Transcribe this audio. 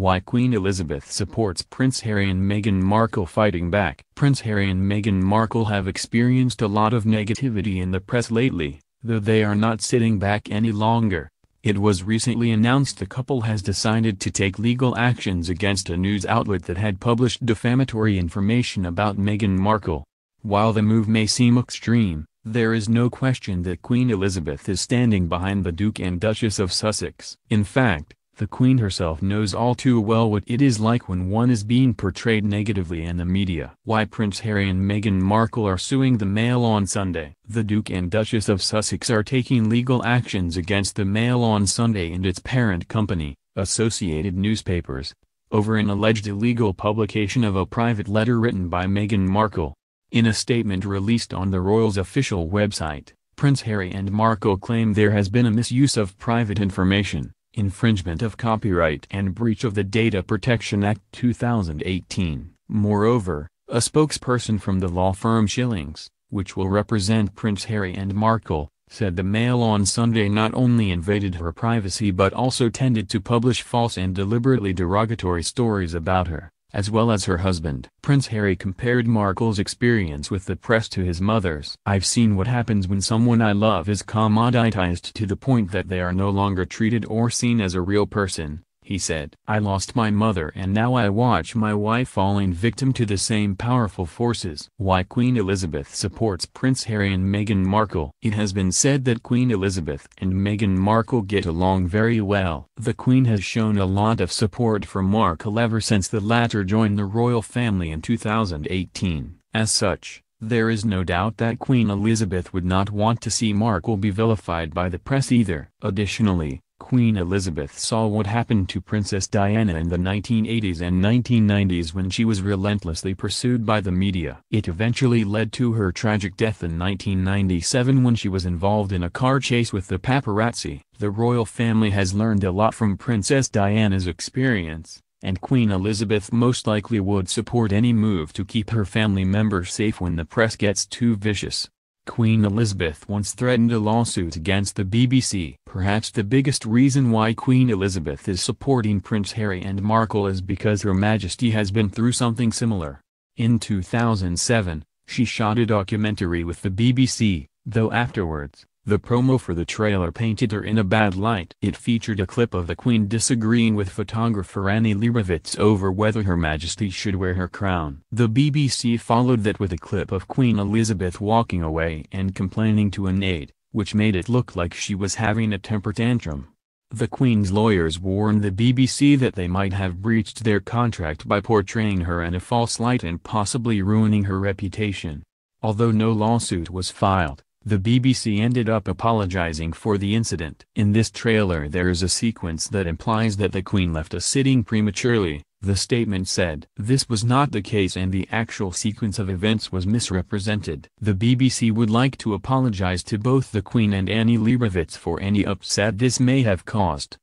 Why Queen Elizabeth supports Prince Harry and Meghan Markle fighting back. Prince Harry and Meghan Markle have experienced a lot of negativity in the press lately, though they are not sitting back any longer. It was recently announced the couple has decided to take legal actions against a news outlet that had published defamatory information about Meghan Markle. While the move may seem extreme, there is no question that Queen Elizabeth is standing behind the Duke and Duchess of Sussex. In fact, the Queen herself knows all too well what it is like when one is being portrayed negatively in the media. Why Prince Harry and Meghan Markle are suing the Mail on Sunday. The Duke and Duchess of Sussex are taking legal actions against the Mail on Sunday and its parent company, Associated Newspapers, over an alleged illegal publication of a private letter written by Meghan Markle. In a statement released on the royals' official website, Prince Harry and Markle claim there has been a misuse of private information infringement of copyright and breach of the Data Protection Act 2018. Moreover, a spokesperson from the law firm Shillings, which will represent Prince Harry and Markle, said the Mail on Sunday not only invaded her privacy but also tended to publish false and deliberately derogatory stories about her as well as her husband. Prince Harry compared Markle's experience with the press to his mother's. I've seen what happens when someone I love is commoditized to the point that they are no longer treated or seen as a real person. He said, I lost my mother and now I watch my wife falling victim to the same powerful forces. Why Queen Elizabeth supports Prince Harry and Meghan Markle It has been said that Queen Elizabeth and Meghan Markle get along very well. The Queen has shown a lot of support for Markle ever since the latter joined the royal family in 2018. As such, there is no doubt that Queen Elizabeth would not want to see Markle be vilified by the press either. Additionally, Queen Elizabeth saw what happened to Princess Diana in the 1980s and 1990s when she was relentlessly pursued by the media. It eventually led to her tragic death in 1997 when she was involved in a car chase with the paparazzi. The royal family has learned a lot from Princess Diana's experience, and Queen Elizabeth most likely would support any move to keep her family members safe when the press gets too vicious. Queen Elizabeth once threatened a lawsuit against the BBC. Perhaps the biggest reason why Queen Elizabeth is supporting Prince Harry and Markle is because Her Majesty has been through something similar. In 2007, she shot a documentary with the BBC, though afterwards, the promo for the trailer painted her in a bad light. It featured a clip of the Queen disagreeing with photographer Annie Leibovitz over whether Her Majesty should wear her crown. The BBC followed that with a clip of Queen Elizabeth walking away and complaining to an aide, which made it look like she was having a temper tantrum. The Queen's lawyers warned the BBC that they might have breached their contract by portraying her in a false light and possibly ruining her reputation. Although no lawsuit was filed, the BBC ended up apologizing for the incident. In this trailer there is a sequence that implies that the Queen left us sitting prematurely, the statement said. This was not the case and the actual sequence of events was misrepresented. The BBC would like to apologize to both the Queen and Annie Leibovitz for any upset this may have caused.